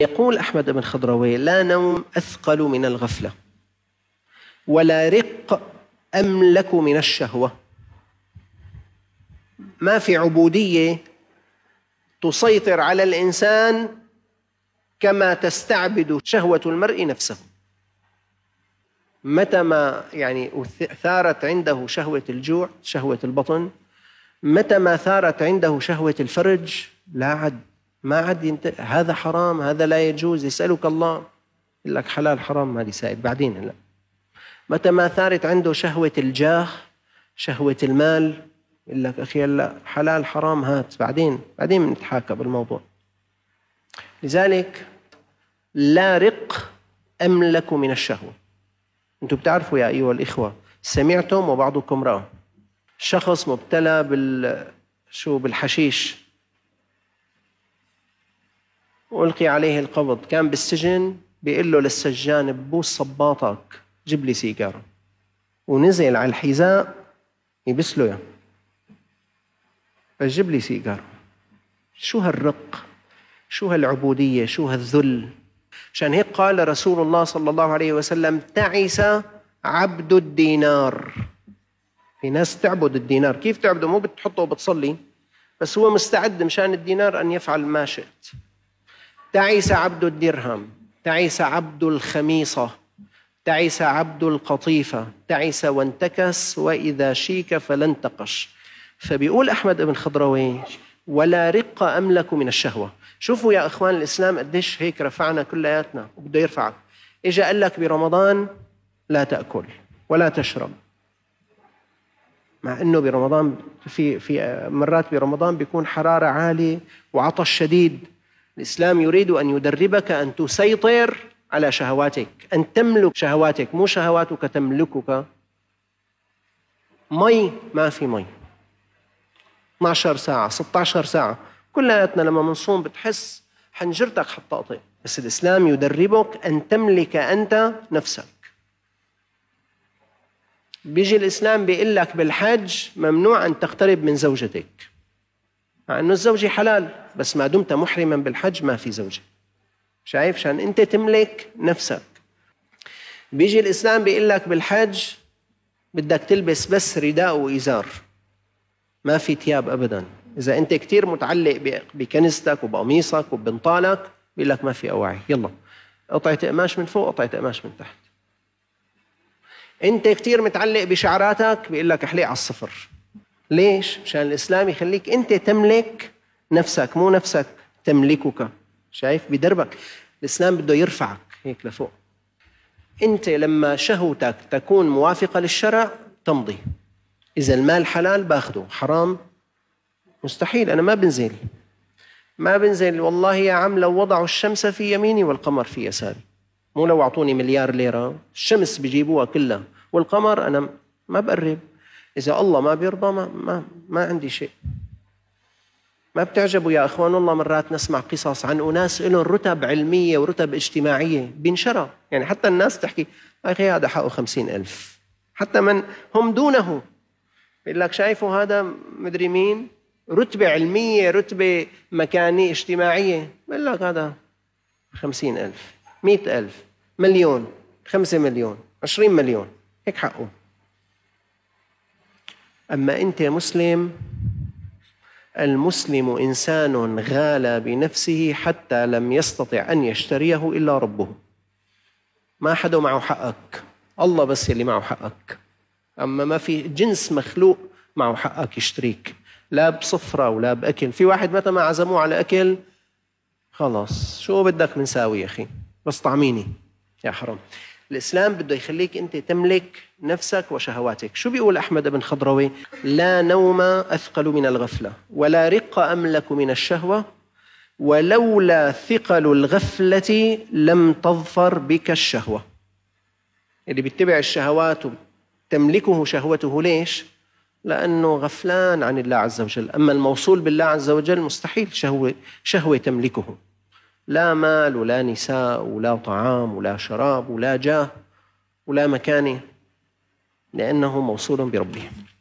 يقول أحمد بن خضروي لا نوم أثقل من الغفلة ولا رق أملك من الشهوة ما في عبودية تسيطر على الإنسان كما تستعبد شهوة المرء نفسه متى ما يعني ثارت عنده شهوة الجوع شهوة البطن متى ما ثارت عنده شهوة الفرج لا عد ما عاد ينت... هذا حرام هذا لا يجوز يسألك الله يقول لك حلال حرام مالي سائل بعدين هلا متى ما ثارت عنده شهوة الجاه شهوة المال يقول لك أخي هلا حلال حرام هات بعدين بعدين نتحاكى بالموضوع لذلك لا رق أملك من الشهوة أنتم بتعرفوا يا أيها الإخوة سمعتم وبعضكم رأى شخص مبتلى بال شو بالحشيش وألقي عليه القبض كان بالسجن بيقول له للسجان ببوس صباطك جيب لي سيجارة ونزل على الحذاء يبس له اياه جيب لي سيجارة شو هالرق شو هالعبودية شو هالذل عشان هيك قال رسول الله صلى الله عليه وسلم تعس عبد الدينار في ناس تعبد الدينار كيف تعبده مو بتحطه وبتصلي بس هو مستعد مشان الدينار أن يفعل ما شئت تعس عبد الدرهم تعس عبد الخميصة تعس عبد القطيفة تعس وانتكس وإذا شيك فلا انتقش فبيقول أحمد بن خضروي ولا رق أملك من الشهوة شوفوا يا إخوان الإسلام قديش هيك رفعنا كلياتنا وبده يرفعك إجا قال لك برمضان لا تأكل ولا تشرب مع انه برمضان في في مرات برمضان بيكون حراره عاليه وعطش شديد الإسلام يريد أن يدربك أن تسيطر على شهواتك أن تملك شهواتك مو شهواتك تملكك مي ما في مي 12 ساعة 16 ساعة كلياتنا لما بنصوم بتحس حنجرتك حتطقطق بس الإسلام يدربك أن تملك أنت نفسك بيجي الإسلام بيقول لك بالحج ممنوع أن تقترب من زوجتك مع انه الزوجه حلال بس ما دمت محرما بالحج ما في زوجه شايف عشان انت تملك نفسك بيجي الاسلام بيقول لك بالحج بدك تلبس بس رداء وازار ما في ثياب ابدا اذا انت كثير متعلق بكنيستك وبقميصك وبنطالك بيقول لك ما في اواعي يلا قطعه قماش من فوق قطعه قماش من تحت انت كثير متعلق بشعراتك بيقول لك احلق على الصفر ليش؟ عشان الإسلام يخليك أنت تملك نفسك مو نفسك تملكك شايف بدربك الإسلام بده يرفعك هيك لفوق أنت لما شهوتك تكون موافقة للشرع تمضي إذا المال حلال باخده حرام مستحيل أنا ما بنزل ما بنزل والله يا عم لو وضعوا الشمس في يميني والقمر في يساري مو لو أعطوني مليار ليرة الشمس بجيبوها كلها والقمر أنا ما بقرب إذا الله ما بيرضى ما, ما, ما عندي شيء ما بتعجبوا يا اخوان والله مرات نسمع قصص عن اناس لهم رتب علميه ورتب اجتماعيه بينشرى يعني حتى الناس تحكي يا اخي هذا حقه خمسين ألف حتى من هم دونه بيقول لك شايفوا هذا مدري مين رتبة علمية رتبة مكانية اجتماعية بقول لك هذا خمسين ألف مئة ألف مليون خمسة مليون عشرين مليون هيك حقه أما أنت مسلم المسلم إنسان غالى بنفسه حتى لم يستطع أن يشتريه إلا ربه ما حدا معه حقك الله بس اللي معه حقك أما ما في جنس مخلوق معه حقك يشتريك لا بصفرة ولا بأكل في واحد متى ما عزموه على أكل خلاص شو بدك ساوي يا أخي بس طعميني يا حرام الإسلام بده يخليك أنت تملك نفسك وشهواتك شو بيقول أحمد بن خضروي لا نوم أثقل من الغفلة ولا رق أملك من الشهوة ولولا ثقل الغفلة لم تظفر بك الشهوة اللي بيتبع الشهوات تملكه شهوته ليش؟ لأنه غفلان عن الله عز وجل أما الموصول بالله عز وجل مستحيل شهوة, شهوة تملكه لا مال ولا نساء ولا طعام ولا شراب ولا جاه ولا مكانه لأنه موصول بربه